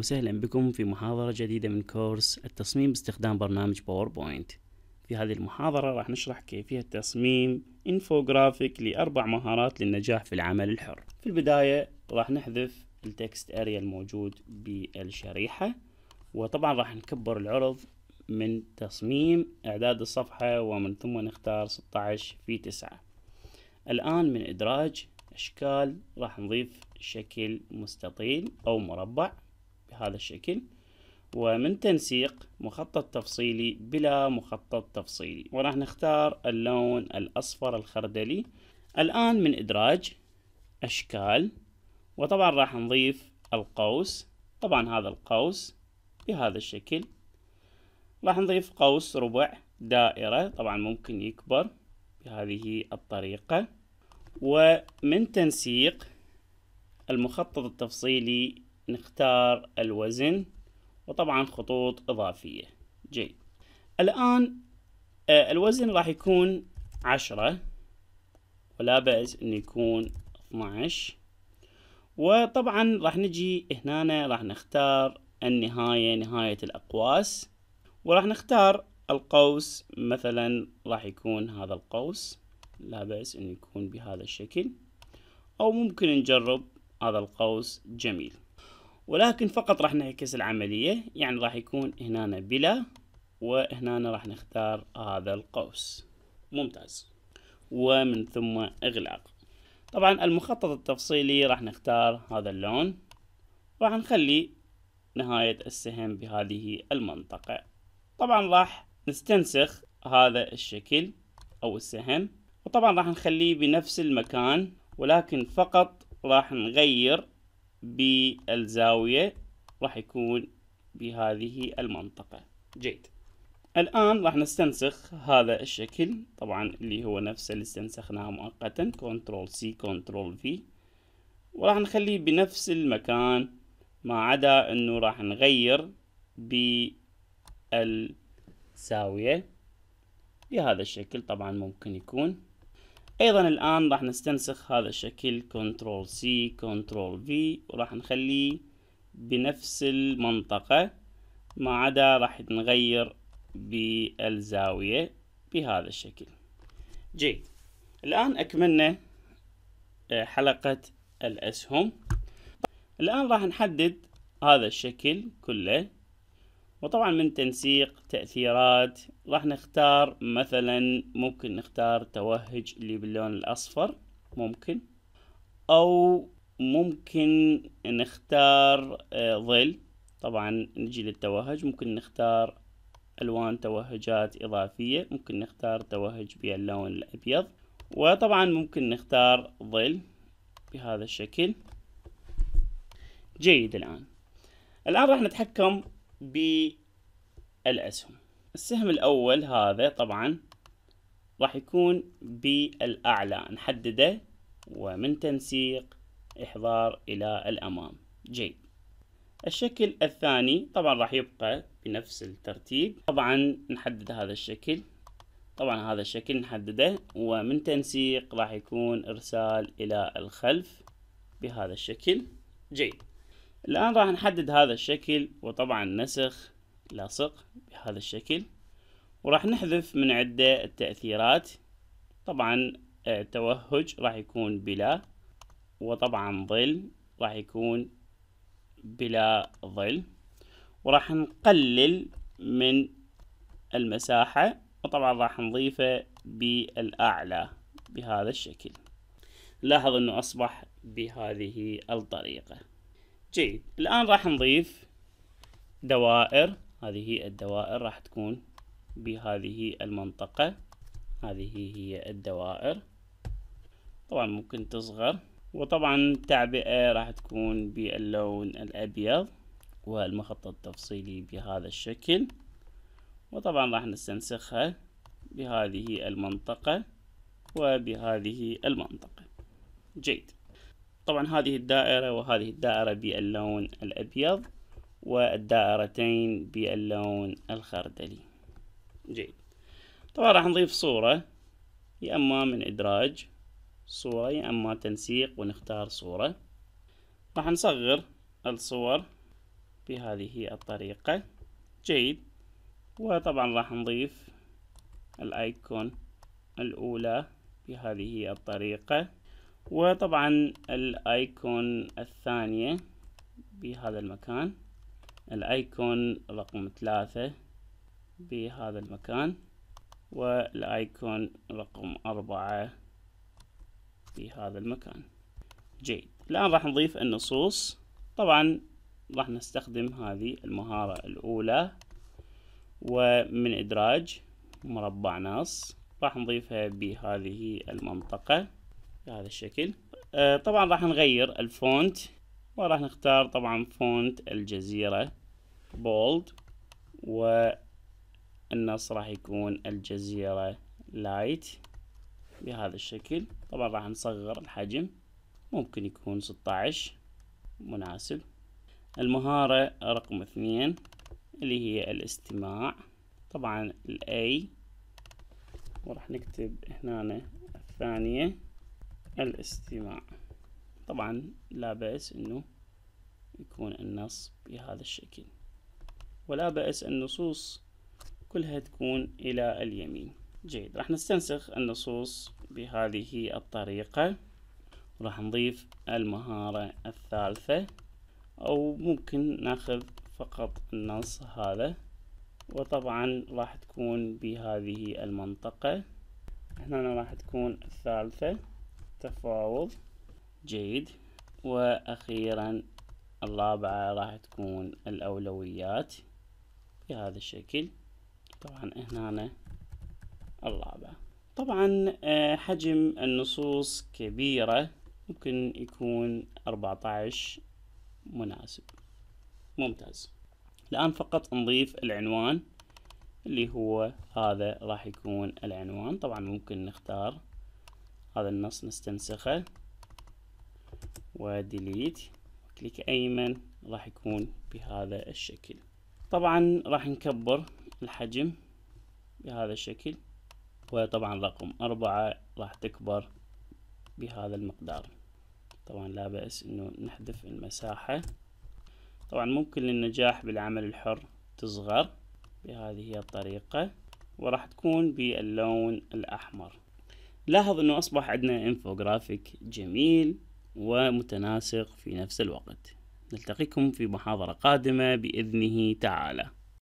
وسهلا بكم في محاضرة جديدة من كورس التصميم باستخدام برنامج باوربوينت في هذه المحاضرة راح نشرح كيفية تصميم انفوغرافيك لأربع مهارات للنجاح في العمل الحر في البداية راح نحذف التكست اريا الموجود بالشريحة وطبعا راح نكبر العرض من تصميم اعداد الصفحة ومن ثم نختار 16 في 9 الآن من إدراج أشكال راح نضيف شكل مستطيل أو مربع بهذا الشكل ومن تنسيق مخطط تفصيلي بلا مخطط تفصيلي وراح نختار اللون الأصفر الخردلي الآن من إدراج أشكال وطبعا راح نضيف القوس طبعا هذا القوس بهذا الشكل راح نضيف قوس ربع دائرة طبعا ممكن يكبر بهذه الطريقة ومن تنسيق المخطط التفصيلي نختار الوزن وطبعا خطوط إضافية جيد الآن آه، الوزن راح يكون عشرة ولا بأس أن يكون 12 وطبعا راح نجي هنا راح نختار النهاية نهاية الأقواس وراح نختار القوس مثلا راح يكون هذا القوس لا بأس أن يكون بهذا الشكل أو ممكن نجرب هذا القوس جميل ولكن فقط راح نعكس العملية يعني راح يكون هنا بلا وهنا راح نختار هذا القوس ممتاز ومن ثم اغلاق طبعا المخطط التفصيلي راح نختار هذا اللون راح نخلي نهاية السهم بهذه المنطقة طبعا راح نستنسخ هذا الشكل او السهم وطبعا راح نخليه بنفس المكان ولكن فقط راح نغير بالزاوية راح يكون بهذه المنطقة جيد الآن راح نستنسخ هذا الشكل طبعا اللي هو نفسه اللي استنسخناه مؤقتا كنترول سي كنترول في وراح نخليه بنفس المكان ما عدا انه راح نغير بالزاوية بهذا الشكل طبعا ممكن يكون ايضا الان راح نستنسخ هذا الشكل كنترول سي كنترول في وراح نخليه بنفس المنطقة ما عدا راح نغير بالزاوية بهذا الشكل جيد الآن أكملنا آه، حلقة الأسهم الآن راح نحدد هذا الشكل كله وطبعا من تنسيق تأثيرات راح نختار مثلا ممكن نختار توهج اللي باللون الأصفر ممكن أو ممكن نختار آه، ظل طبعا نجي للتوهج ممكن نختار ألوان توهجات إضافية ممكن نختار توهج باللون الأبيض وطبعا ممكن نختار ظل بهذا الشكل جيد الآن الآن راح نتحكم بالأسهم السهم الأول هذا طبعا راح يكون بالأعلى نحدده ومن تنسيق إحضار إلى الأمام جيد الشكل الثاني طبعا راح يبقى بنفس الترتيب طبعا نحدد هذا الشكل طبعا هذا الشكل نحدده ومن تنسيق راح يكون إرسال إلى الخلف بهذا الشكل جيد الآن راح نحدد هذا الشكل وطبعا نسخ لاصق بهذا الشكل وراح نحذف من عدة التأثيرات طبعا توهج راح يكون بلا وطبعا ظل راح يكون بلا ظل وراح نقلل من المساحة وطبعا راح نضيفه بالأعلى بهذا الشكل لاحظ أنه أصبح بهذه الطريقة جيد الآن راح نضيف دوائر هذه هي الدوائر راح تكون بهذه المنطقة هذه هي الدوائر طبعا ممكن تصغر وطبعا التعبئة راح تكون باللون الأبيض والمخطط التفصيلي بهذا الشكل وطبعا راح نستنسخها بهذه المنطقة وبهذه المنطقة جيد طبعا هذه الدائرة وهذه الدائرة باللون الأبيض والدائرتين باللون الخردلي جيد طبعا راح نضيف صورة يا أما من إدراج صورة يا أما تنسيق ونختار صورة راح نصغر الصور بهذه الطريقة جيد وطبعا راح نضيف الايكون الأولى بهذه الطريقة وطبعا الايكون الثانية بهذا المكان الايكون رقم ثلاثة بهذا المكان والايكون رقم أربعة بهذا المكان جيد الآن راح نضيف النصوص طبعا راح نستخدم هذه المهارة الأولى ومن إدراج مربع نص راح نضيفها بهذه المنطقة بهذا الشكل آه طبعا راح نغير الفونت وراح نختار طبعا فونت الجزيرة بولد والنص راح يكون الجزيرة لايت بهذا الشكل طبعا راح نصغر الحجم ممكن يكون 16 مناسب المهارة رقم اثنين اللي هي الاستماع طبعا الاي وراح نكتب هنا الثانية الاستماع طبعا لا بأس انه يكون النص بهذا الشكل ولا بأس النصوص كلها تكون إلى اليمين جيد راح نستنسخ النصوص بهذه الطريقة راح نضيف المهارة الثالثة أو ممكن ناخذ فقط النص هذا وطبعا راح تكون بهذه المنطقة هنا راح تكون الثالثة تفاوض جيد واخيرا الرابعة راح تكون الاولويات بهذا الشكل طبعا هنا الرابعة طبعا آه، حجم النصوص كبيرة ممكن يكون 14 مناسب ممتاز الآن فقط نضيف العنوان اللي هو هذا راح يكون العنوان طبعا ممكن نختار هذا النص نستنسخه وديليت كليك ايمن راح يكون بهذا الشكل طبعا راح نكبر الحجم بهذا الشكل وطبعا رقم أربعة راح تكبر بهذا المقدار طبعا لا بأس انه نحذف المساحة طبعا ممكن للنجاح بالعمل الحر تصغر بهذه الطريقة وراح تكون باللون الأحمر لاحظ انه اصبح عندنا انفوجرافيك جميل ومتناسق في نفس الوقت نلتقيكم في محاضرة قادمة بإذنه تعالى